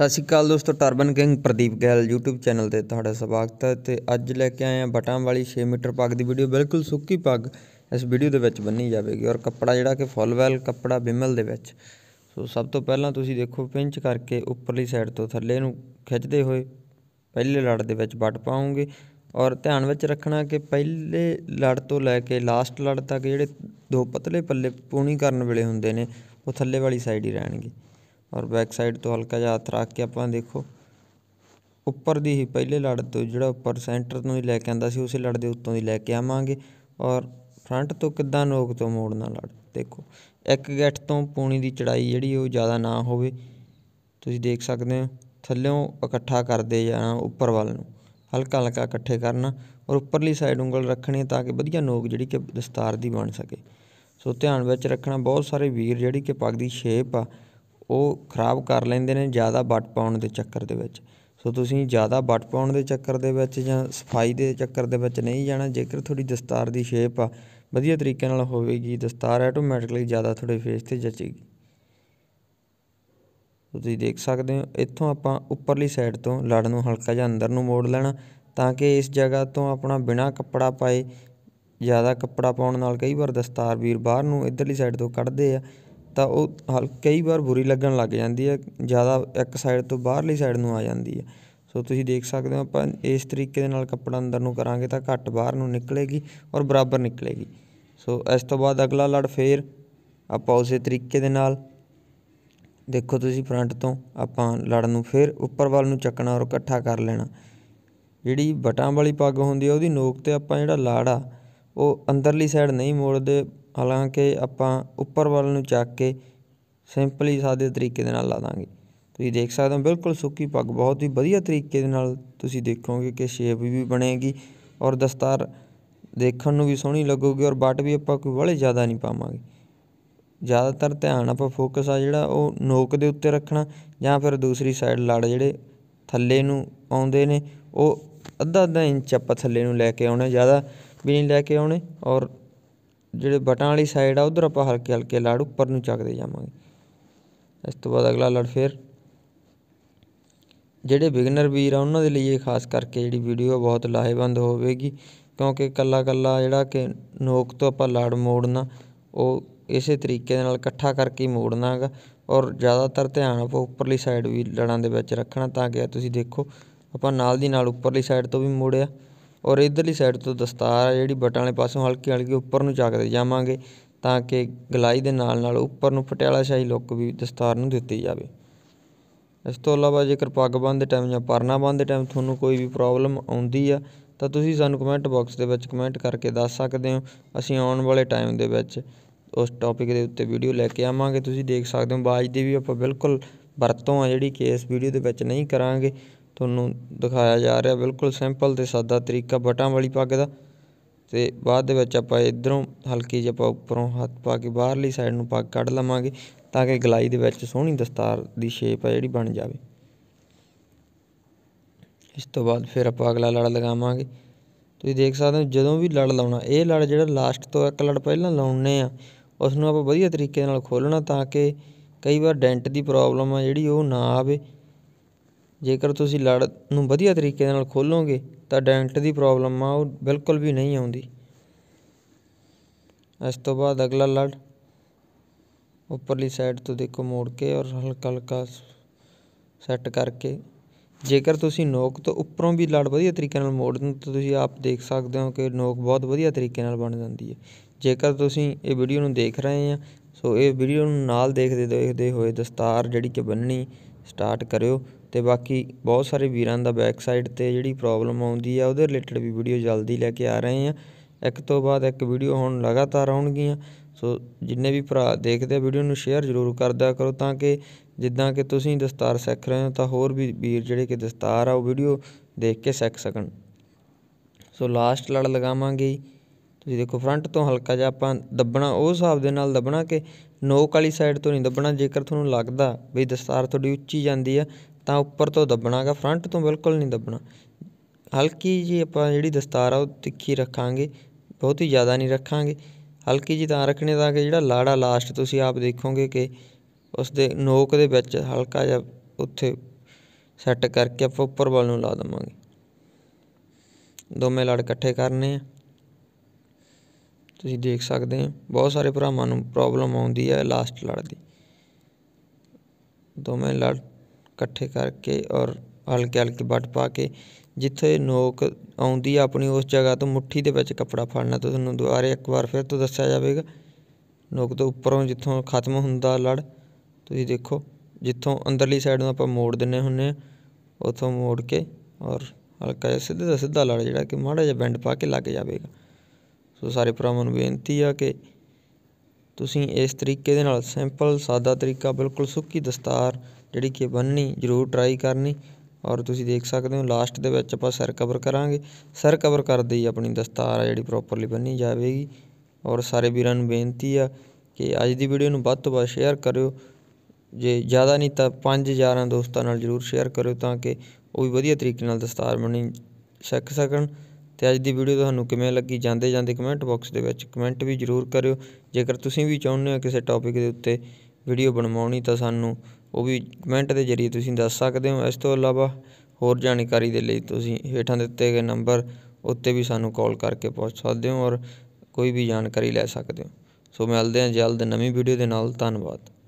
ਸਤਿ ਸ਼੍ਰੀ ਅਕਾਲ ਦੋਸਤੋ Turban King Pradeep Gail YouTube channel ਤੇ ਤੁਹਾਡਾ ਸਵਾਗਤ ਹੈ ਤੇ ਅੱਜ ਲੈ ਕੇ ਆਏ ਆ ਬਟਾਂ ਵਾਲੀ 6 ਮੀਟਰ ਪੱਗ ਦੀ ਵੀਡੀਓ ਬਿਲਕੁਲ ਸੁੱਕੀ ਪੱਗ ਇਸ ਵੀਡੀਓ ਦੇ ਵਿੱਚ ਬੰਨੀ ਜਾਵੇਗੀ ਔਰ ਕੱਪੜਾ ਜਿਹੜਾ ਕਿ ਫੁੱਲ ਵੈਲ ਕੱਪੜਾ ਬਿਮਲ ਦੇ ਵਿੱਚ ਸੋ ਸਭ ਤੋਂ ਪਹਿਲਾਂ ਤੁਸੀਂ ਦੇਖੋ ਪਿੰਚ ਕਰਕੇ ਉੱਪਰਲੀ ਸਾਈਡ ਤੋਂ ਥੱਲੇ ਨੂੰ ਖਿੱਚਦੇ ਹੋਏ ਪਹਿਲੇ ਲੜ ਦੇ ਵਿੱਚ ਵੱਟ ਪਾਉਂਗੇ ਔਰ ਧਿਆਨ ਵਿੱਚ ਰੱਖਣਾ ਕਿ ਪਹਿਲੇ ਲੜ ਤੋਂ ਲੈ ਕੇ ਲਾਸਟ ਲੜ ਤੱਕ ਜਿਹੜੇ ਦੋ ਪਤਲੇ ਪੱਲੇ ਪੂਣੀ ਕਰਨ ਵੇਲੇ ਹੁੰਦੇ ਨੇ ਉਹ ਥੱਲੇ ਵਾਲੀ ਸਾਈਡ ਹੀ ਰਹਿਣਗੇ ਔਰ ਬੈਕ ਸਾਈਡ ਤੋਂ ਹਲਕਾ ਜਿਹਾ ਹੱਥ ਰੱਖ ਕੇ ਆਪਾਂ ਦੇਖੋ ਉੱਪਰ ਦੀ ਹੀ ਪਹਿਲੇ ਲੜ ਤੋਂ ਜਿਹੜਾ ਉੱਪਰ ਸੈਂਟਰ ਤੋਂ ਹੀ ਲੈ ਕੇ ਆਂਦਾ ਸੀ ਉਸੇ ਲੜ ਦੇ ਉੱਤੋਂ ਦੀ ਲੈ ਕੇ ਆਵਾਂਗੇ ਔਰ ਫਰੰਟ ਤੋਂ ਕਿੱਦਾਂ ਨੋਕ ਤੋਂ ਮੋੜਨਾ ਲੜ ਦੇਖੋ ਇੱਕ ਗੱਠ ਤੋਂ ਪੂਣੀ ਦੀ ਚੜਾਈ ਜਿਹੜੀ ਉਹ ਜ਼ਿਆਦਾ ਨਾ ਹੋਵੇ ਤੁਸੀਂ ਦੇਖ ਸਕਦੇ ਹੋ ਥੱਲੇੋਂ ਇਕੱਠਾ ਕਰਦੇ ਜਾਣਾ ਉੱਪਰ ਵੱਲ ਨੂੰ ਹਲਕਾ ਹਲਕਾ ਇਕੱਠੇ ਕਰਨਾ ਔਰ ਉੱਪਰਲੀ ਸਾਈਡ ਉਂਗਲ ਰੱਖਣੀ ਤਾਂ ਕਿ ਵਧੀਆ ਨੋਕ ਜਿਹੜੀ ਕਿ ਦਸਤਾਰ ਦੀ ਬਣ ਸਕੇ ਸੋ ਧਿਆਨ ਵਿੱਚ ਰੱਖਣਾ ਬਹੁਤ ਸਾਰੇ ਵੀਰ ਜਿਹੜੀ ਕਿ ਪੱਗ ਦੀ ਸ਼ੇਪ ਆ ਉਹ ਖਰਾਬ ਕਰ ਲੈਂਦੇ ਨੇ ਜ਼ਿਆਦਾ ਵੱਟ ਪਾਉਣ ਦੇ ਚੱਕਰ ਦੇ ਵਿੱਚ ਸੋ ਤੁਸੀਂ ਜ਼ਿਆਦਾ ਵੱਟ ਪਾਉਣ ਦੇ ਚੱਕਰ ਦੇ ਵਿੱਚ ਜਾਂ ਸਫਾਈ ਦੇ ਚੱਕਰ ਦੇ ਵਿੱਚ ਨਹੀਂ ਜਾਣਾ ਜੇਕਰ ਤੁਹਾਡੀ ਦਸਤਾਰ ਦੀ ਸ਼ੇਪ ਆ ਵਧੀਆ ਤਰੀਕੇ ਨਾਲ ਹੋਵੇਗੀ ਦਸਤਾਰ ਆਟੋਮੈਟਿਕਲੀ ਜ਼ਿਆਦਾ ਤੁਹਾਡੇ ਫੇਸ 'ਤੇ ਜਚੇਗੀ ਤੁਸੀਂ ਦੇਖ ਸਕਦੇ ਹੋ ਇੱਥੋਂ ਆਪਾਂ ਉੱਪਰਲੀ ਸਾਈਡ ਤੋਂ ਲੜ ਨੂੰ ਹਲਕਾ ਜਿਹਾ ਅੰਦਰ ਨੂੰ ਮੋੜ ਲੈਣਾ ਤਾਂ ਕਿ ਇਸ ਜਗ੍ਹਾ ਤੋਂ ਆਪਣਾ ਬਿਨਾ ਕੱਪੜਾ ਪਾਏ ਜ਼ਿਆਦਾ ਕੱਪੜਾ ਪਾਉਣ ਨਾਲ ਕਈ ਵਾਰ ਦਸਤਾਰ ਵੀਰ ਬਾਹਰ ਨੂੰ ਇਧਰਲੀ ਸਾਈਡ ਤੋਂ ਕੱਢਦੇ ਆ ਤਾਂ ਉਹ ਹਲ ਕਈ ਵਾਰ ਬੁਰੀ ਲੱਗਣ ਲੱਗ ਜਾਂਦੀ ਹੈ ਜ਼ਿਆਦਾ ਇੱਕ ਸਾਈਡ ਤੋਂ ਬਾਹਰਲੀ ਸਾਈਡ ਨੂੰ ਆ ਜਾਂਦੀ ਹੈ ਸੋ ਤੁਸੀਂ ਦੇਖ ਸਕਦੇ ਹੋ ਆਪਾਂ ਇਸ ਤਰੀਕੇ ਦੇ ਨਾਲ ਕੱਪੜਾ ਅੰਦਰ ਨੂੰ ਕਰਾਂਗੇ ਤਾਂ ਘੱਟ ਬਾਹਰ ਨੂੰ ਨਿਕਲੇਗੀ ਔਰ ਬਰਾਬਰ ਨਿਕਲੇਗੀ ਸੋ ਇਸ ਤੋਂ ਬਾਅਦ ਅਗਲਾ ਲੜ ਫੇਰ ਆਪਾਂ ਉਸੇ ਤਰੀਕੇ ਦੇ ਨਾਲ ਦੇਖੋ ਤੁਸੀਂ ਫਰੰਟ ਤੋਂ ਆਪਾਂ ਲੜ ਨੂੰ ਫੇਰ ਉੱਪਰ ਵੱਲ ਨੂੰ ਚੱਕਣਾ ਔਰ ਇਕੱਠਾ ਕਰ ਲੈਣਾ ਜਿਹੜੀ ਬਟਾਂ ਵਾਲੀ ਪੱਗ ਹੁੰਦੀ ਹੈ ਉਹਦੀ ਨੋਕ ਤੇ ਆਪਾਂ ਜਿਹੜਾ ਲਾੜ ਆ ਉਹ ਅੰਦਰਲੀ ਸਾਈਡ ਨਹੀਂ ਮੋੜਦੇ ਹਾਲਾਂਕਿ ਆਪਾਂ ਉੱਪਰ ਵੱਲ ਨੂੰ ਚੱਕ ਕੇ ਸਿੰਪਲੀ ਸਾਦੇ ਤਰੀਕੇ ਦੇ ਨਾਲ ਲਾ ਦਾਂਗੇ ਤੁਸੀਂ ਦੇਖ ਸਕਦੇ ਹੋ ਬਿਲਕੁਲ ਸੁੱਕੀ ਪੱਗ ਬਹੁਤ ਹੀ ਵਧੀਆ ਤਰੀਕੇ ਦੇ ਨਾਲ ਤੁਸੀਂ ਦੇਖੋਗੇ ਕਿ ਸ਼ੇਪ ਵੀ ਬਣੇਗੀ ਔਰ ਦਸਤਾਰ ਦੇਖਣ ਨੂੰ ਵੀ ਸੋਹਣੀ ਲੱਗੂਗੀ ਔਰ ਬਟ ਵੀ ਆਪਾਂ ਕੋਈ ਬੜੇ ਜ਼ਿਆਦਾ ਨਹੀਂ ਪਾਵਾਂਗੇ ਜ਼ਿਆਦਾਤਰ ਧਿਆਨ ਆਪਾਂ ਫੋਕਸ ਆ ਜਿਹੜਾ ਉਹ ਨੋਕ ਦੇ ਉੱਤੇ ਰੱਖਣਾ ਜਾਂ ਫਿਰ ਦੂਸਰੀ ਸਾਈਡ ਲੜ ਜਿਹੜੇ ਥੱਲੇ ਨੂੰ ਆਉਂਦੇ ਨੇ ਉਹ ਅੱਧਾ ਅੱਧਾ ਇੰਚ ਆਪਾਂ ਥੱਲੇ ਨੂੰ ਲੈ ਕੇ ਆਉਣਾ ਜ਼ਿਆਦਾ ਵੀ ਨਹੀਂ ਲੈ ਕੇ ਆਉਣੇ ਔਰ ਜਿਹੜੇ ਬਟਾਂ ਵਾਲੀ ਸਾਈਡ ਆ ਉਧਰ ਆਪਾਂ ਹਲਕੇ ਹਲਕੇ ਲਾੜ ਉੱਪਰ ਨੂੰ ਚੱਕਦੇ ਜਾਵਾਂਗੇ ਇਸ ਤੋਂ ਬਾਅਦ ਅਗਲਾ ਲੜ ਫੇਰ ਜਿਹੜੇ ਬਿਗਨਰ ਵੀਰ ਆ ਉਹਨਾਂ ਦੇ ਲਈ ਇਹ ਖਾਸ ਕਰਕੇ ਜਿਹੜੀ ਵੀਡੀਓ ਬਹੁਤ ਲਾਹੇਵੰਦ ਹੋਵੇਗੀ ਕਿਉਂਕਿ ਕੱਲਾ ਕੱਲਾ ਜਿਹੜਾ ਕਿ ਨੋਕ ਤੋਂ ਆਪਾਂ ਲੜ ਮੋੜਨਾ ਉਹ ਇਸੇ ਤਰੀਕੇ ਦੇ ਨਾਲ ਇਕੱਠਾ ਕਰਕੇ ਹੀ ਮੋੜਨਾ ਔਰ ਜ਼ਿਆਦਾਤਰ ਧਿਆਨ ਆਪਾਂ ਉੱਪਰਲੀ ਸਾਈਡ ਵੀ ਲੜਾਂ ਦੇ ਵਿੱਚ ਰੱਖਣਾ ਤਾਂ ਕਿ ਤੁਸੀਂ ਦੇਖੋ ਆਪਾਂ ਨਾਲ ਦੀ ਨਾਲ ਉੱਪਰਲੀ ਸਾਈਡ ਤੋਂ ਵੀ ਮੋੜਿਆ ਔਰ ਇਧਰਲੀ ਸਾਈਡ ਤੋਂ ਦਸਤਾਰ ਆ ਜਿਹੜੀ ਬਟਨ ਵਾਲੇ ਪਾਸੋਂ ਹਲਕੀ ਹਲਕੀ ਉੱਪਰ ਨੂੰ ਚੱਕਦੇ ਜਾਵਾਂਗੇ ਤਾਂ ਕਿ ਗਲਾਈ ਦੇ ਨਾਲ ਨਾਲ ਉੱਪਰ ਨੂੰ ਪਟਿਆਲਾ ਸ਼ਾਹੀ ਲੁੱਕ ਵੀ ਦਸਤਾਰ ਨੂੰ ਦਿੱਤੀ ਜਾਵੇ ਇਸ ਤੋਂ ਇਲਾਵਾ ਜੇਕਰ ਪੱਗ ਬੰਨ੍ਹਦੇ ਟਾਈਮ ਜਾਂ ਪਰਨਾ ਬੰਨ੍ਹਦੇ ਟਾਈਮ ਤੁਹਾਨੂੰ ਕੋਈ ਵੀ ਪ੍ਰੋਬਲਮ ਆਉਂਦੀ ਆ ਤਾਂ ਤੁਸੀਂ ਸਾਨੂੰ ਕਮੈਂਟ ਬਾਕਸ ਦੇ ਵਿੱਚ ਕਮੈਂਟ ਕਰਕੇ ਦੱਸ ਸਕਦੇ ਹੋ ਅਸੀਂ ਆਉਣ ਵਾਲੇ ਟਾਈਮ ਦੇ ਵਿੱਚ ਉਸ ਟੌਪਿਕ ਦੇ ਉੱਤੇ ਵੀਡੀਓ ਲੈ ਕੇ ਆਵਾਂਗੇ ਤੁਸੀਂ ਦੇਖ ਸਕਦੇ ਹੋ ਬਾਜ ਦੀ ਵੀ ਆਪਾਂ ਬਿਲਕੁਲ ਵਰਤੋਂ ਆ ਜਿਹੜੀ ਕਿ ਇਸ ਵੀਡੀਓ ਦੇ ਵਿੱਚ ਨਹੀਂ ਕਰਾਂਗੇ ਤੁਹਾਨੂੰ ਦਿਖਾਇਆ ਜਾ ਰਿਹਾ ਬਿਲਕੁਲ ਸਿੰਪਲ ਅਤੇ ਸਾਦਾ ਤਰੀਕਾ ਬਟਾਂ ਵਾਲੀ ਪੱਗ ਦਾ ਅਤੇ ਬਾਅਦ ਦੇ ਵਿੱਚ ਆਪਾਂ ਇੱਧਰੋਂ ਹਲਕੀ ਜਿਹੀ ਆਪਾਂ ਉੱਪਰੋਂ ਹੱਥ ਪਾ ਕੇ ਬਾਹਰਲੀ ਸਾਈਡ ਨੂੰ ਪੱਗ ਕੱਢ ਲਵਾਂਗੇ ਤਾਂ ਕਿ ਗਲਾਈ ਦੇ ਵਿੱਚ ਸੋਹਣੀ ਦਸਤਾਰ ਦੀ ਸ਼ੇਪ ਆ ਜਿਹੜੀ ਬਣ ਜਾਵੇ ਇਸ ਤੋਂ ਬਾਅਦ ਫਿਰ ਆਪਾਂ ਅਗਲਾ ਲੜ ਲਗਾਵਾਂਗੇ ਤੁਸੀਂ ਦੇਖ ਸਕਦੇ ਹੋ ਜਦੋਂ ਵੀ ਲੜ ਲਾਉਣਾ ਇਹ ਲੜ ਜਿਹੜਾ ਲਾਸਟ ਤੋਂ ਇੱਕ ਲੜ ਪਹਿਲਾਂ ਲਾਉਣੇ ਆ ਉਸ ਨੂੰ ਆਪਾਂ ਵਧੀਆ ਤਰੀਕੇ ਨਾਲ ਖੋਲਣਾ ਤਾਂ ਕਿ ਕਈ ਵਾਰ ਡੈਂਟ ਦੀ ਪ੍ਰੋਬਲਮ ਆ ਜਿਹੜੀ ਉਹ ਨਾ ਆਵੇ ਜੇਕਰ ਤੁਸੀਂ ਲੜ ਨੂੰ ਵਧੀਆ ਤਰੀਕੇ ਨਾਲ ਖੋਲੋਗੇ ਤਾਂ ਡੈਂਟ ਦੀ ਪ੍ਰੋਬਲਮ ਆ ਉਹ ਬਿਲਕੁਲ ਵੀ ਨਹੀਂ ਆਉਂਦੀ ਇਸ ਤੋਂ ਬਾਅਦ ਅਗਲਾ ਲੜ ਉੱਪਰਲੀ ਸਾਈਡ ਤੋਂ ਦੇਖੋ ਮੋੜ ਕੇ ਔਰ ਹਲਕਾ ਹਲਕਾ ਸੈੱਟ ਕਰਕੇ ਜੇਕਰ ਤੁਸੀਂ ਨੋਕ ਤੋਂ ਉੱਪਰੋਂ ਵੀ ਲੜ ਵਧੀਆ ਤਰੀਕੇ ਨਾਲ ਮੋੜ ਦਿੰਦੇ ਤਾਂ ਤੁਸੀਂ ਆਪ ਦੇਖ ਸਕਦੇ ਹੋ ਕਿ ਨੋਕ ਬਹੁਤ ਵਧੀਆ ਤਰੀਕੇ ਨਾਲ ਬਣ ਜਾਂਦੀ ਹੈ ਜੇਕਰ ਤੁਸੀਂ ਇਹ ਵੀਡੀਓ ਨੂੰ ਦੇਖ ਰਹੇ ਆ ਸੋ ਇਹ ਵੀਡੀਓ ਨੂੰ ਨਾਲ ਦੇਖਦੇ ਦੇਖਦੇ ਹੋਏ ਦਸਤਾਰ ਜਿਹੜੀ ਕਿ ਬੰਨਣੀ ਸਟਾਰਟ ਕਰਿਓ ਤੇ ਬਾਕੀ ਬਹੁਤ ਸਾਰੇ ਵੀਰਾਂ ਦਾ ਬੈਕ ਸਾਈਡ 'ਤੇ ਜਿਹੜੀ ਪ੍ਰੋਬਲਮ ਆਉਂਦੀ ਆ ਉਹਦੇ ਰਿਲੇਟਡ ਵੀ ਵੀਡੀਓ ਜਲਦੀ ਲੈ ਕੇ ਆ ਰਹੇ ਆ ਇੱਕ ਤੋਂ ਬਾਅਦ ਇੱਕ ਵੀਡੀਓ ਹੁਣ ਲਗਾਤਾਰ ਆਉਣਗੀਆਂ ਸੋ ਜਿੰਨੇ ਵੀ ਭਰਾ ਦੇਖਦੇ ਆ ਵੀਡੀਓ ਨੂੰ ਸ਼ੇਅਰ ਜ਼ਰੂਰ ਕਰਦਾ ਕਰੋ ਤਾਂ ਕਿ ਜਿੱਦਾਂ ਕਿ ਤੁਸੀਂ ਦਸਤਾਰ ਸਿੱਖ ਰਹੇ ਹੋ ਤਾਂ ਹੋਰ ਵੀ ਵੀਰ ਜਿਹੜੇ ਕਿ ਦਸਤਾਰ ਆ ਉਹ ਵੀਡੀਓ ਦੇਖ ਕੇ ਸਿੱਖ ਸਕਣ ਸੋ ਲਾਸਟ ਲੜ ਲਗਾਵਾਂਗੇ ਤੁਸੀਂ ਦੇਖੋ ਫਰੰਟ ਤੋਂ ਹਲਕਾ ਜਿਹਾ ਆਪਾਂ ਦੱਬਣਾ ਉਹ ਹਿਸਾਬ ਦੇ ਨਾਲ ਦੱਬਣਾ ਕਿ ਨੋਕ ਵਾਲੀ ਸਾਈਡ ਤੋਂ ਨਹੀਂ ਦੱਬਣਾ ਜੇਕਰ ਤੁਹਾਨੂੰ ਲੱਗਦਾ ਵੀ ਦਸਤਾਰ ਤੁਹਾਡੀ ਉੱਚੀ ਜਾਂਦੀ ਆ ਤਾਂ ਉੱਪਰ ਤੋਂ ਦੱਬਣਾ ਗਾ ਫਰੰਟ ਤੋਂ ਬਿਲਕੁਲ ਨਹੀਂ ਦੱਬਣਾ ਹਲਕੀ ਜਿਹੀ ਆਪਾਂ ਜਿਹੜੀ ਦਸਤਾਰ ਆ ਉਹ ਤਿੱਖੀ ਰੱਖਾਂਗੇ ਬਹੁਤੀ ਜ਼ਿਆਦਾ ਨਹੀਂ ਰੱਖਾਂਗੇ ਹਲਕੀ ਜਿਹੀ ਤਾਂ ਰੱਖਣੀ ਤਾਂ ਕਿ ਜਿਹੜਾ ਲਾੜਾ ਲਾਸਟ ਤੁਸੀਂ ਆਪ ਦੇਖੋਗੇ ਕਿ ਉਸ ਦੇ ਨੋਕ ਦੇ ਵਿੱਚ ਹਲਕਾ ਜਿਹਾ ਉੱਥੇ ਸੈੱਟ ਕਰਕੇ ਆਪਾਂ ਉੱਪਰ ਵੱਲ ਨੂੰ ਲਾ ਦਵਾਂਗੇ ਦੋਵੇਂ ਲੜ ਇਕੱਠੇ ਕਰਨੇ ਆ ਤੁਸੀਂ ਦੇਖ ਸਕਦੇ ਹੋ ਬਹੁਤ ਸਾਰੇ ਭਰਾਵਾਂ ਨੂੰ ਪ੍ਰੋਬਲਮ ਆਉਂਦੀ ਹੈ ਲਾਸਟ ਲੜ ਦੀ ਦੋਵੇਂ ਲੜ ਇਕੱਠੇ ਕਰਕੇ ਔਰ ਹਲਕੇ ਹਲਕੇ ਵੱਟ ਪਾ ਕੇ ਜਿੱਥੇ ਨੋਕ ਆਉਂਦੀ ਆ ਆਪਣੀ ਉਸ ਜਗ੍ਹਾ ਤੋਂ ਮੁੱਠੀ ਦੇ ਵਿੱਚ ਕੱਪੜਾ ਫੜਨਾ ਤੁਹਾਨੂੰ ਦੁਬਾਰਾ ਇੱਕ ਵਾਰ ਫਿਰ ਤੋਂ ਦੱਸਿਆ ਜਾਵੇਗਾ ਨੋਕ ਤੋਂ ਉੱਪਰੋਂ ਜਿੱਥੋਂ ਖਤਮ ਹੁੰਦਾ ਲੜ ਤੁਸੀਂ ਦੇਖੋ ਜਿੱਥੋਂ ਅੰਦਰਲੀ ਸਾਈਡ ਨੂੰ ਆਪਾਂ ਮੋੜ ਦਿੰਨੇ ਹੁੰਨੇ ਆ ਉਥੋਂ ਮੋੜ ਕੇ ਔਰ ਹਲਕਾ ਜਿਹਾ ਸਿੱਧਾ ਸਿੱਧਾ ਲੜ ਜਿਹੜਾ ਕਿ ਮਾੜਾ ਜਿਹਾ ਬੈਂਡ ਪਾ ਕੇ ਲੱਗ ਜਾਵੇਗਾ ਸੋ ਸਾਰੇ ਭਰਾਵਾਂ ਨੂੰ ਬੇਨਤੀ ਆ ਕਿ ਤੁਸੀਂ ਇਸ ਤਰੀਕੇ ਦੇ ਨਾਲ ਸਿੰਪਲ ਸਾਦਾ ਤਰੀਕਾ ਬਿਲਕੁਲ ਸੁੱਕੀ ਦਸਤਾਰ ਜਿਹੜੀ ਕਿ ਬੰਨੀ ਜ਼ਰੂਰ ਟਰਾਈ ਕਰਨੀ ਔਰ ਤੁਸੀਂ ਦੇਖ ਸਕਦੇ ਹੋ ਲਾਸਟ ਦੇ ਵਿੱਚ ਆਪਾਂ ਸਿਰ ਕਵਰ ਕਰਾਂਗੇ ਸਿਰ ਕਵਰ ਕਰਦੇ ਹੀ ਆਪਣੀ ਦਸਤਾਰ ਆ ਜਿਹੜੀ ਪ੍ਰੋਪਰਲੀ ਬੰਨੀ ਜਾਵੇਗੀ ਔਰ ਸਾਰੇ ਵੀਰਾਂ ਨੂੰ ਬੇਨਤੀ ਆ ਕਿ ਅੱਜ ਦੀ ਵੀਡੀਓ ਨੂੰ ਵੱਧ ਤੋਂ ਵੱਧ ਸ਼ੇਅਰ ਕਰਿਓ ਜੇ ਜ਼ਿਆਦਾ ਨਹੀਂ ਤਾਂ ਪੰਜ ਯਾਰਾਂ ਦੋਸਤਾਂ ਨਾਲ ਜ਼ਰੂਰ ਸ਼ੇਅਰ ਕਰਿਓ ਤਾਂ ਕਿ ਉਹ ਵੀ ਵਧੀਆ ਤਰੀਕੇ ਨਾਲ ਦਸਤਾਰ ਬੰਨ੍ਹਣੀ ਸਿੱਖ ਸਕਣ ਤੇ ਅੱਜ ਦੀ ਵੀਡੀਓ ਤੁਹਾਨੂੰ ਕਿਵੇਂ ਲੱਗੀ ਜਾਂਦੇ ਜਾਂਦੇ ਕਮੈਂਟ ਬਾਕਸ ਦੇ ਵਿੱਚ ਕਮੈਂਟ ਵੀ ਜ਼ਰੂਰ ਕਰਿਓ ਜੇਕਰ ਤੁਸੀਂ ਵੀ ਚਾਹੁੰਦੇ ਹੋ ਕਿਸੇ ਟੌਪਿਕ ਦੇ ਉੱਤੇ ਵੀਡੀਓ ਬਣਵਾਉਣੀ ਤਾਂ ਸਾਨੂੰ ਉਹ ਵੀ ਕਮੈਂਟ ਦੇ ਜ਼ਰੀਏ ਤੁਸੀਂ ਦੱਸ ਸਕਦੇ ਹੋ ਇਸ ਤੋਂ ਇਲਾਵਾ ਹੋਰ ਜਾਣਕਾਰੀ ਦੇ ਲਈ ਤੁਸੀਂ ਹੇਠਾਂ ਦਿੱਤੇ ਗਏ ਨੰਬਰ ਉੱਤੇ ਵੀ ਸਾਨੂੰ ਕਾਲ ਕਰਕੇ ਪੁੱਛ ਸਕਦੇ ਹੋ ਔਰ ਕੋਈ ਵੀ ਜਾਣਕਾਰੀ ਲੈ ਸਕਦੇ ਹੋ ਸੋ ਮਿਲਦੇ ਹਾਂ ਜਲਦ ਨਵੀਂ ਵੀਡੀਓ ਦੇ ਨਾਲ ਧੰਨਵਾਦ